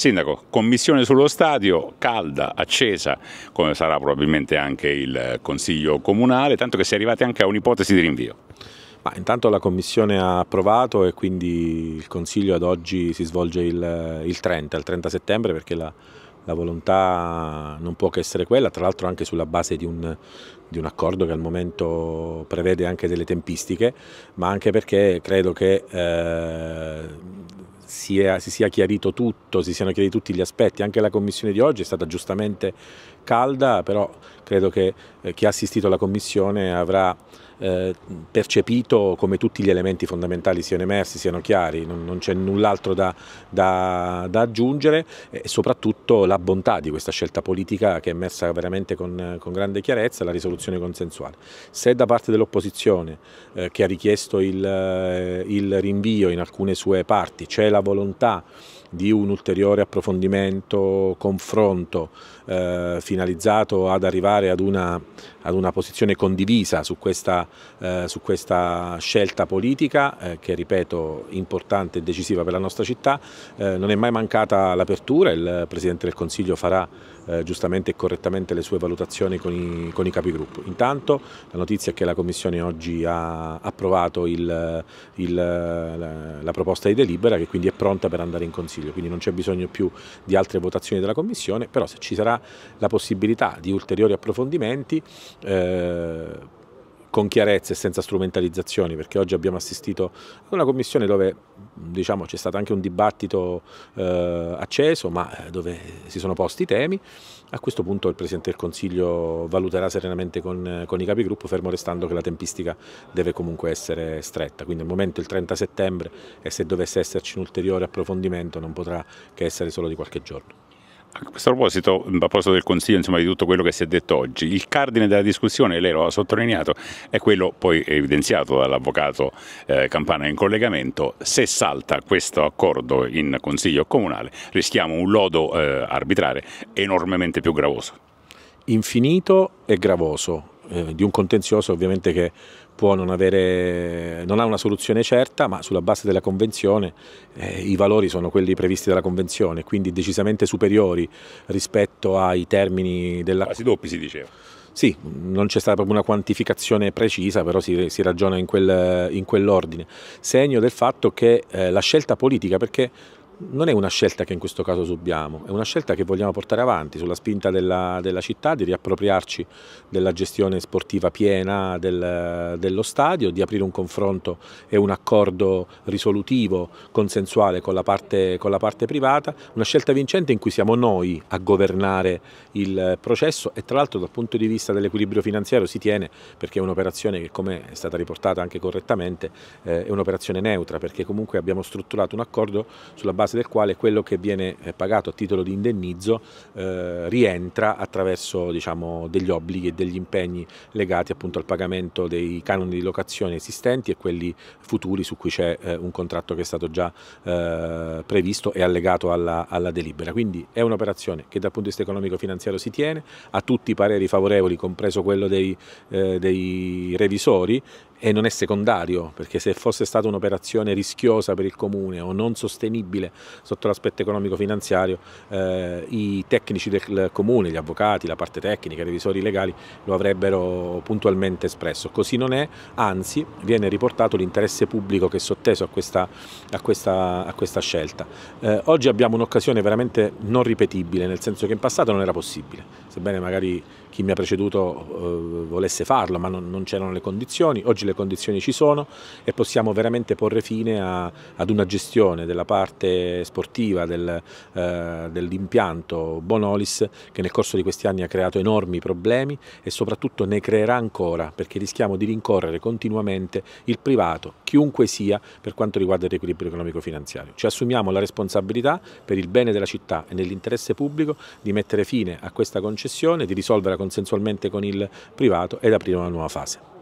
Sindaco, commissione sullo stadio, calda, accesa, come sarà probabilmente anche il Consiglio Comunale, tanto che si è arrivati anche a un'ipotesi di rinvio. Ma intanto la Commissione ha approvato e quindi il Consiglio ad oggi si svolge il, il 30, il 30 settembre perché la, la volontà non può che essere quella, tra l'altro anche sulla base di un, di un, accordo che al momento prevede anche delle tempistiche, ma anche perché credo che eh, si, si sia chiarito tutto, si siano chiariti tutti gli aspetti. Anche la commissione di oggi è stata giustamente calda, però credo che eh, chi ha assistito alla Commissione avrà eh, percepito come tutti gli elementi fondamentali siano emersi, siano chiari, non, c'è null'altro da, da, da, aggiungere e soprattutto la bontà di questa scelta politica che è emersa veramente con, con grande chiarezza, la risoluzione consensuale. Se da parte dell'opposizione eh, che ha richiesto il, eh, il rinvio in alcune sue parti c'è la volontà di un ulteriore approfondimento, confronto, eh, finalizzato ad arrivare ad una, ad una posizione condivisa su questa, eh, su questa scelta politica eh, che ripeto importante e decisiva per la nostra città. Eh, non è mai mancata l'apertura, il Presidente del Consiglio farà eh, giustamente e correttamente le sue valutazioni con i, con i, capigruppo. Intanto la notizia è che la Commissione oggi ha approvato il, il, la, la proposta di delibera che quindi è pronta per andare in Consiglio, quindi non c'è bisogno più di altre votazioni della Commissione, però se ci sarà la possibilità possibilità di ulteriori approfondimenti eh, con chiarezza e senza strumentalizzazioni, perché oggi abbiamo assistito a una commissione dove diciamo, c'è stato anche un dibattito eh, acceso, ma eh, dove si sono posti i temi. A questo punto il Presidente del Consiglio valuterà serenamente con, con i capigruppo, fermo restando che la tempistica deve comunque essere stretta. Quindi al momento il 30 settembre e se dovesse esserci un ulteriore approfondimento non potrà che essere solo di qualche giorno. A questo proposito, a proposito del Consiglio, insomma di tutto quello che si è detto oggi, il cardine della discussione, lei lo ha sottolineato, è quello poi evidenziato dall'avvocato eh, Campana in collegamento, se salta questo accordo in Consiglio comunale rischiamo un lodo eh, arbitrare enormemente più gravoso. Infinito e gravoso eh, di un contenzioso ovviamente che può non, avere, non ha una soluzione certa, ma sulla base della Convenzione eh, i valori sono quelli previsti dalla Convenzione, quindi decisamente superiori rispetto ai termini della... Quasi doppi si diceva. Sì, non c'è stata proprio una quantificazione precisa, però si, si ragiona in, quel, in quell'ordine. Segno del fatto che eh, la scelta politica, perché non è una scelta che in questo caso subiamo, è una scelta che vogliamo portare avanti sulla spinta della, della città di riappropriarci della gestione sportiva piena del, dello stadio, di aprire un confronto e un accordo risolutivo, consensuale con la, parte, con la parte privata, una scelta vincente in cui siamo noi a governare il processo e tra l'altro dal punto di vista dell'equilibrio finanziario si tiene perché è un'operazione che come è stata riportata anche correttamente eh, è un'operazione neutra perché comunque abbiamo strutturato un accordo sulla base base del quale quello che viene eh, pagato a titolo di indennizzo eh, rientra attraverso diciamo, degli obblighi e degli impegni legati appunto al pagamento dei canoni di locazione esistenti e quelli futuri su cui c'è eh, un contratto che è stato già eh, previsto e allegato alla, alla delibera. Quindi è un'operazione che dal punto di vista economico-finanziario si tiene, ha tutti i pareri favorevoli, compreso quello dei, eh, dei revisori e non è secondario, perché se fosse stata un'operazione rischiosa per il comune o non sostenibile sotto l'aspetto economico-finanziario, eh, i tecnici del comune, gli avvocati, la parte tecnica, i revisori legali lo avrebbero puntualmente espresso. Così non è, anzi viene riportato l'interesse pubblico che è sotteso a questa, a questa, a questa scelta. Eh, oggi abbiamo un'occasione veramente non ripetibile, nel senso che in passato non era possibile, sebbene magari chi mi ha preceduto eh, volesse farlo, ma non, non c'erano le condizioni. Oggi le condizioni ci sono e possiamo veramente porre fine a, ad una gestione della parte sportiva del, eh, dell'impianto Bonolis che nel corso di questi anni ha creato enormi problemi e soprattutto ne creerà ancora perché rischiamo di rincorrere continuamente il privato, chiunque sia, per quanto riguarda il riequilibrio economico-finanziario. Ci assumiamo la responsabilità per il bene della città e nell'interesse pubblico di mettere fine a questa concessione, di risolverla consensualmente con il privato ed aprire una nuova fase.